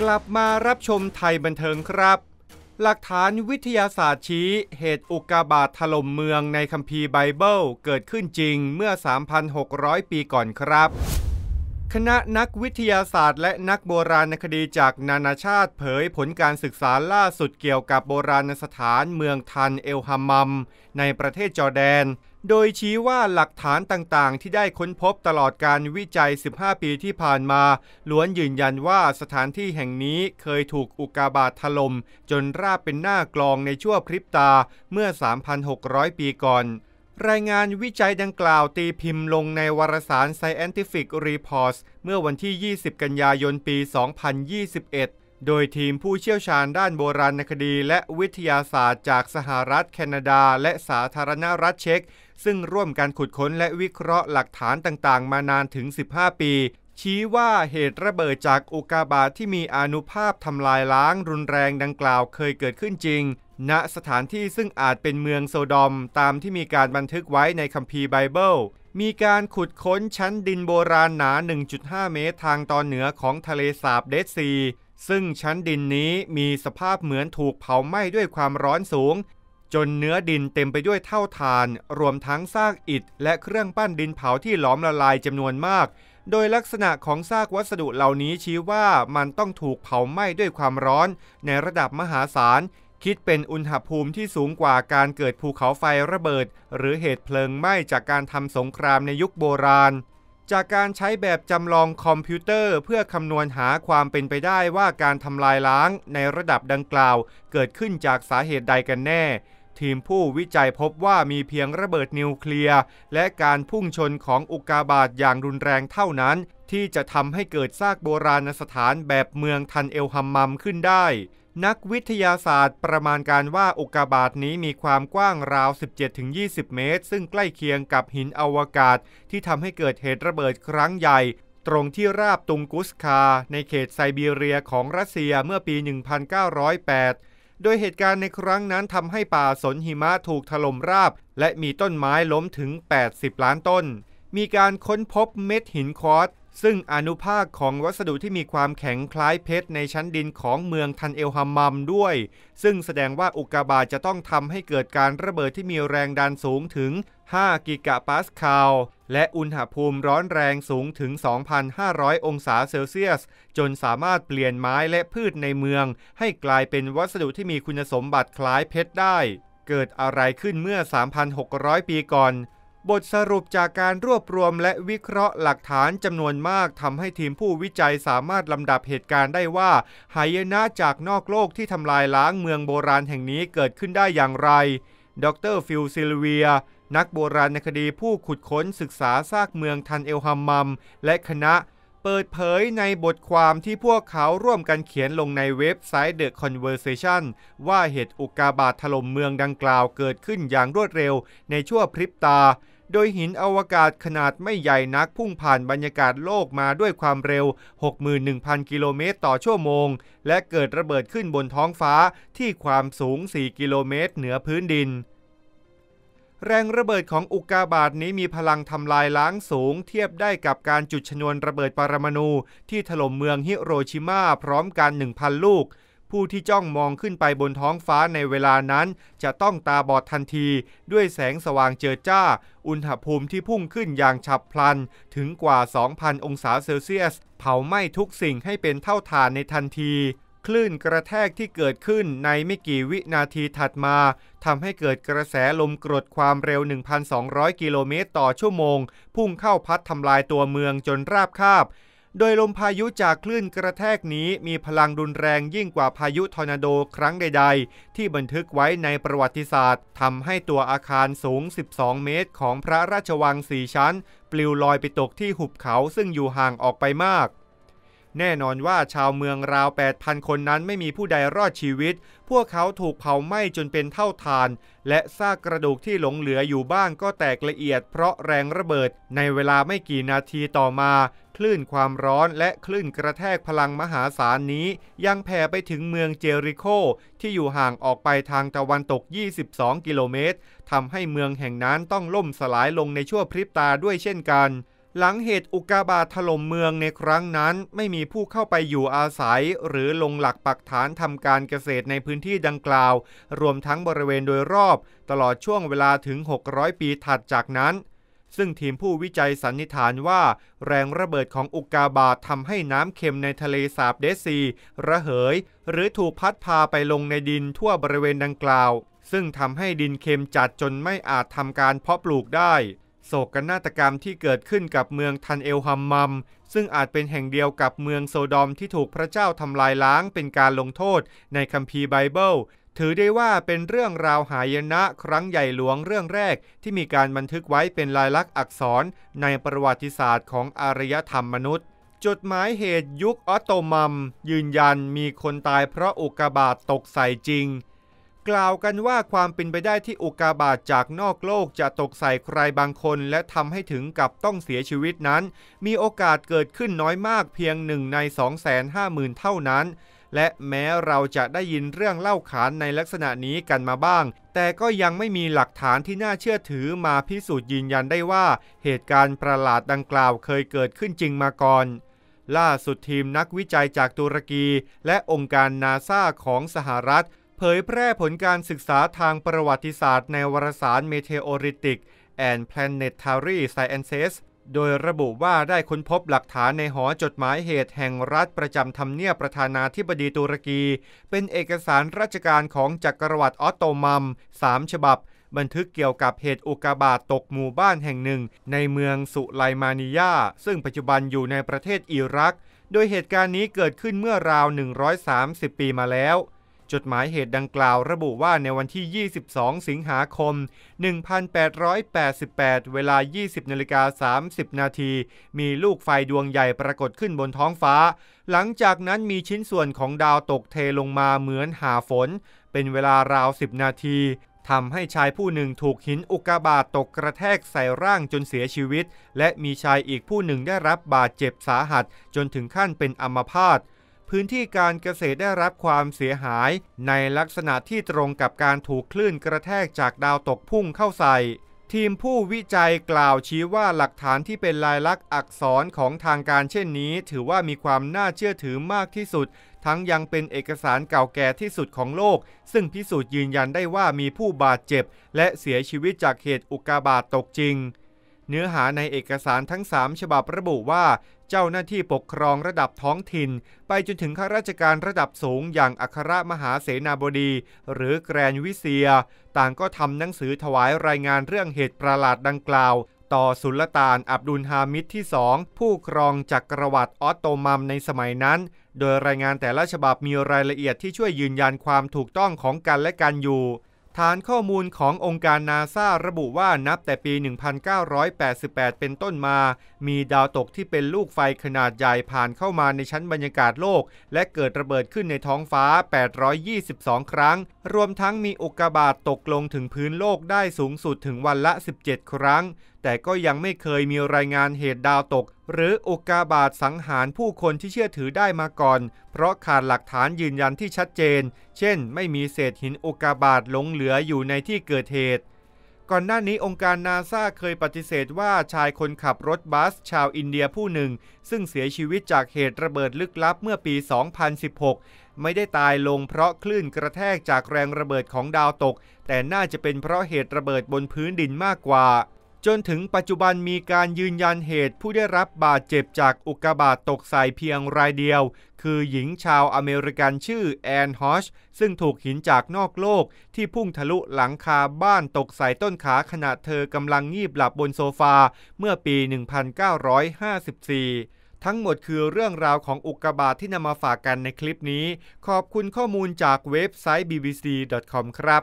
กลับมารับชมไทยบันเทิงครับ หลักฐานวิทยาศาสตร์ชี้เหตุอุกกาบาตถล่มเมืองในคัมภีร์ไบเบิลเกิดขึ้นจริงเมื่อ 3,600 ปีก่อนครับ คณะนักวิทยาศาสตร์และนักโบราณคดีจากนานาชาติเผยผลการศึกษาล่าสุดเกี่ยวกับโบราณสถานเมืองทันเอลฮามัมในประเทศจอร์แดนโดยชี้ว่าหลักฐานต่างๆ ที่ได้ค้นพบตลอดการวิจัย 15 ปีที่ผ่านมาล้วนยืนยันว่าสถานที่แห่งนี้เคยถูกอุกาบาตถล่มจนราบเป็นหน้ากลองในชั่วพริบตาเมื่อ 3,600 ปีก่อน รายงานวิจัยดังกล่าวตีพิมพ์ลงในวารสาร Scientific Reports เมื่อวันที่ 20 กันยายนปี 2021โดยทีมผู้เชี่ยวชาญด้านโบราณคดีและวิทยาศาสตร์จากสหรัฐ แคนาดา และสาธารณรัฐเช็กซึ่งร่วมกันขุดค้นและวิเคราะห์หลักฐานต่างๆ มานานถึง 15 ปี ชี้ว่าเหตุระเบิดจากอุกาบาตทที่มีอนุภาพทำลายล้าง รุนแรงดังกล่าวเคยเกิดขึ้นจริง ณสถานที่ซึ่งอาจเป็นเมืองโซดอมตามที่มีการบันทึกไว้ในคัมภีร์ไบเบิลมีการขุดค้นชั้นดินโบราณหนา 1.5 เมตร ทางตอนเหนือของทะเลสาบเดซีซึ่งชั้นดินนี้มีสภาพเหมือนถูกเผาไหม้ด้วยความร้อนสูง จนเนื้อดินเต็มไปด้วยเท่าทาน รวมทั้งซากอิฐและเครื่องปั้นดินเผาที่หลอมละลายจำนวนมาก โดยลักษณะของซากวัสดุเหล่านี้ชี้ว่ามันต้องถูกเผาไหม้ด้วยความร้อน ในระดับมหาศาลคิดเป็นอุณหภูมิที่สูงกว่าการเกิดภูเขาไฟระเบิด หรือเหตุเพลิงไหม้จากการทำสงครามในยุคโบราณจากการใช้แบบจำลองคอมพิวเตอร์เพื่อคำนวณหาความเป็นไปได้ว่าการทำลายล้างในระดับดังกล่าวเกิดขึ้นจากสาเหตุใดกันแน่ ทีมผู้วิจัยพบว่ามีเพียงระเบิดนิวเคลียร์และการพุ่งชนของอุกาบาตอย่างรุนแรงเท่านั้นที่จะทำให้เกิดซากโบราณสถานแบบเมืองทันเอลฮัมมัมขึ้นได้นักวิทยาศาสตร์ประมาณการว่าโอกาบาตนี้มีความกว้างราว 17-20 เมตร ซึ่งใกล้เคียงกับหินอวกาศที่ทำให้เกิดเหตุระเบิดครั้งใหญ่ ตรงที่ราบตุงกุสคาในเขตไซบีเรียของรัสเซียเมื่อปี 1908 โดยเหตุการณ์ในครั้งนั้นทำให้ป่าสนหิมะถูกถล่มราบ และมีต้นไม้ล้มถึง 80 ล้านต้น มีการค้นพบเม็ดหินคอร์สซึ่งอนุภาคของวัสดุที่มีความแข็งคล้ายเพชรในชั้นดินของเมืองทันเอลฮามัมด้วย ซึ่งแสดงว่าอุกกาบาตจะต้องทำให้เกิดการระเบิดที่มีแรงดันสูงถึง 5 กิกะปาสคาลและอุณหภูมิร้อนแรงสูงถึง 2,500 องศาเซลเซียส จนสามารถเปลี่ยนไม้และพืชในเมืองให้กลายเป็นวัสดุที่มีคุณสมบัติคล้ายเพชรได้ เกิดอะไรขึ้นเมื่อ 3,600 ปีก่อนบทสรุปจากการรวบรวมและวิเคราะห์หลักฐานจำนวนมากทำให้ทีมผู้วิจัยสามารถลำดับเหตุการณ์ได้ว่าหายนะจากนอกโลกที่ทำลายล้างเมืองโบราณแห่งนี้เกิดขึ้นได้อย่างไร ดรฟิลซิลเวีย นักโบราณคดีผู้ขุดค้นศึกษาซากเมืองทันเอลฮัมมัม และคณะ เปิดเผยในบทความที่พวกเขาร่วมกันเขียนลงในเว็บไซต์ The Conversation ว่าเหตุอุกาบาตถล่มเมืองดังกล่าวเกิดขึ้นอย่างรวดเร็ว ในชั่วพริบตาโดยหินอวกาศขนาดไม่ใหญ่นักพุ่งผ่านบรรยากาศโลกมาด้วยความเร็ว 61,000 กิโลเมตรต่อชั่วโมง และเกิดระเบิดขึ้นบนท้องฟ้าที่ความสูง 4 กิโลเมตรเหนือพื้นดิน แรงระเบิดของอุกาบาทนี้มีพลังทำลายล้างสูงเทียบได้กับการจุดชนวนระเบิดปรมาณูที่ถล่มเมืองฮิโรชิมาพร้อมกัน 1,000 ลูกผู้ที่จ้องมองขึ้นไปบนท้องฟ้าในเวลานั้น จะต้องตาบอดทันที ด้วยแสงสว่างเจิดจ้า อุณหภูมิที่พุ่งขึ้นอย่างฉับพลัน ถึงกว่า 2,000 องศาเซลเซียส เผาไหม้ทุกสิ่งให้เป็นเท่าฐานในทันที คลื่นกระแทกที่เกิดขึ้นในไม่กี่วินาทีถัดมาทำให้เกิดกระแสลมกรดความเร็ว 1,200 กิโลเมตรต่อชั่วโมง พุ่งเข้าพัดทำลายตัวเมืองจนราบคาบโดยลมพายุจากคลื่นกระแทกนี้มีพลังรุนแรงยิ่งกว่าพายุทอร์นาโดครั้งใด ๆ ที่บันทึกไว้ในประวัติศาสตร์ทำให้ตัวอาคารสูง 12 เมตรของพระราชวังสี่ชั้น ปลิวลอยไปตกที่หุบเขาซึ่งอยู่ห่างออกไปมากแน่นอนว่าชาวเมืองราว 8,000 คนนั้นไม่มีผู้ใดรอดชีวิต พวกเขาถูกเผาไหม้จนเป็นเท่าทาน และซากกระดูกที่หลงเหลืออยู่บ้างก็แตกละเอียดเพราะแรงระเบิด ในเวลาไม่กี่นาทีต่อมา คลื่นความร้อนและคลื่นกระแทกพลังมหาศาลนี้ ยังแผ่ไปถึงเมืองเจริโคที่อยู่ห่างออกไปทางตะวันตก 22 กิโลเมตร ทำให้เมืองแห่งนั้นต้องล่มสลายลงในชั่วพริบตาด้วยเช่นกันหลังเหตุอุกาบาตถล่มเมืองในครั้งนั้นไม่มีผู้เข้าไปอยู่อาศัย หรือลงหลักปักฐานทำการเกษตรในพื้นที่ดังกล่าว รวมทั้งบริเวณโดยรอบ ตลอดช่วงเวลาถึง 600 ปีถัดจากนั้น ซึ่งทีมผู้วิจัยสันนิษฐานว่า แรงระเบิดของอุกาบาตทำให้น้ำเค็มในทะเลสาบเดซี ระเหย หรือถูกพัดพาไปลงในดินทั่วบริเวณดังกล่าว ซึ่งทำให้ดินเค็มจัดจนไม่อาจทำการเพาะปลูกได้โศกนาฏกรรมที่เกิดขึ้นกับเมืองทันเอลฮัมมัม ซึ่งอาจเป็นแห่งเดียวกับเมืองโซดอมที่ถูกพระเจ้าทำลายล้างเป็นการลงโทษในคัมภีร์ไบเบิลถือได้ว่าเป็นเรื่องราวหายนะครั้งใหญ่หลวงเรื่องแรกที่มีการบันทึกไว้เป็นลายลักษณ์อักษรในประวัติศาสตร์ของอารยธรรมมนุษย์จดหมายเหตุยุคออตโตมัมยืนยันมีคนตายเพราะอุกกาบาตตกใส่จริงกล่าวกันว่าความเป็นไปได้ที่อุกาบาตจากนอกโลกจะตกใส่ใครบางคนและทำให้ถึงกับต้องเสียชีวิตนั้น มีโอกาสเกิดขึ้นน้อยมากเพียงหนึ่งใน 250,000 เท่านั้น และแม้เราจะได้ยินเรื่องเล่าขานในลักษณะนี้กันมาบ้าง แต่ก็ยังไม่มีหลักฐานที่น่าเชื่อถือมาพิสูจน์ยืนยันได้ว่าเหตุการณ์ประหลาดดังกล่าวเคยเกิดขึ้นจริงมาก่อนล่าสุดทีมนักวิจัยจากตุรกี และองค์การนาซาของสหรัฐเผยแพร่ผลการศึกษาทางประวัติศาสตร์ในวารสาร Meteoritic and Planetary Sciences โดยระบุว่าได้ค้นพบหลักฐานในหอจดหมายเหตุแห่งรัฐประจำทำเนียบประธานาธิบดีตุรกี เป็นเอกสารราชการของจักรวรรดิออตโตมัม3ฉบับ บันทึกเกี่ยวกับเหตุอุกาบาตตกหมู่บ้านแห่งหนึ่งในเมืองสุไลมานียาซึ่งปัจจุบันอยู่ในประเทศอิรัก โดยเหตุการณ์นี้เกิดขึ้นเมื่อราว 130 ปีมาแล้วจดหมายเหตุดังกล่าวระบุว่าในวันที่ 22 สิงหาคม 1888 เวลา 20 นาฬิกา30 นาที มีลูกไฟดวงใหญ่ปรากฏขึ้นบนท้องฟ้า หลังจากนั้นมีชิ้นส่วนของดาวตกเทลงมาเหมือนหาฝน เป็นเวลาราว 10 นาที ทำให้ชายผู้หนึ่งถูกหินอุกกาบาตตกกระแทกใส่ร่างจนเสียชีวิต และมีชายอีกผู้หนึ่งได้รับบาดเจ็บสาหัส จนถึงขั้นเป็นอัมพาตพื้นที่การเกษตรได้รับความเสียหายในลักษณะที่ตรงกับการถูกคลื่นกระแทกจากดาวตกพุ่งเข้าใส่ ทีมผู้วิจัยกล่าวชี้ว่าหลักฐานที่เป็นลายลักษณ์อักษรของทางการเช่นนี้ ถือว่ามีความน่าเชื่อถือมากที่สุด ทั้งยังเป็นเอกสารเก่าแก่ที่สุดของโลก ซึ่งพิสูจน์ยืนยันได้ว่ามีผู้บาดเจ็บ และเสียชีวิตจากเหตุอุกกาบาตตกจริง เนื้อหาในเอกสารทั้ง 3 ฉบับระบุว่าเจ้าหน้าที่ปกครองระดับท้องถิ่น ไปจนถึงข้าราชการระดับสูงอย่างอัครมหาเสนาบดีหรือแกรนวิเซีย ต่างก็ทำหนังสือถวายรายงานเรื่องเหตุประหลาดดังกล่าว ต่อสุลต่านอับดุลฮามิดที่สองผู้ครองจักกรวรรดิออตโตมันในสมัยนั้น โดยรายงานแต่ละฉบับมีรายละเอียดที่ช่วยยืนยันความถูกต้องของกันและกันอยู่ฐานข้อมูลขององค์การนาซาระบุว่านับแต่ปี 1988 เป็นต้นมา มีดาวตกที่เป็นลูกไฟขนาดใหญ่ผ่านเข้ามาในชั้นบรรยากาศโลก และเกิดระเบิดขึ้นในท้องฟ้า 822 ครั้ง รวมทั้งมีอุกกาบาตตกลงถึงพื้นโลกได้สูงสุดถึงวันละ 17 ครั้งแต่ก็ยังไม่เคยมีรายงานเหตุดาวตก หรือโอกาบาตสังหารผู้คนที่เชื่อถือได้มาก่อน เพราะขาดหลักฐานยืนยันที่ชัดเจน เช่น ไม่มีเศษหินโอกาบาตหลงเหลืออยู่ในที่เกิดเหตุ ก่อนหน้านี้องค์การนาซาเคยปฏิเสธว่าชายคนขับรถบัสชาวอินเดียผู้หนึ่ง ซึ่งเสียชีวิตจากเหตุระเบิดลึกลับเมื่อปี 2016 ไม่ได้ตายลงเพราะคลื่นกระแทกจากแรงระเบิดของดาวตก แต่น่าจะเป็นเพราะเหตุระเบิดบนพื้นดินมากกว่าจนถึงปัจจุบันมีการยืนยันเหตุผู้ได้รับบาดเจ็บจากอุกกาบาตตกใส่เพียงรายเดียว คือหญิงชาวอเมริกันชื่อแอนฮอชซึ่งถูกหินจากนอกโลก ที่พุ่งทะลุหลังคาบ้านตกใส่ต้นขาขณะเธอกำลังงีบหลับบนโซฟา เมื่อปี 1954 ทั้งหมดคือเรื่องราวของอุกกาบาตทที่นำมาฝากกันในคลิปนี้ ขอบคุณข้อมูลจากเว็บไซต์ bbc.com ครับ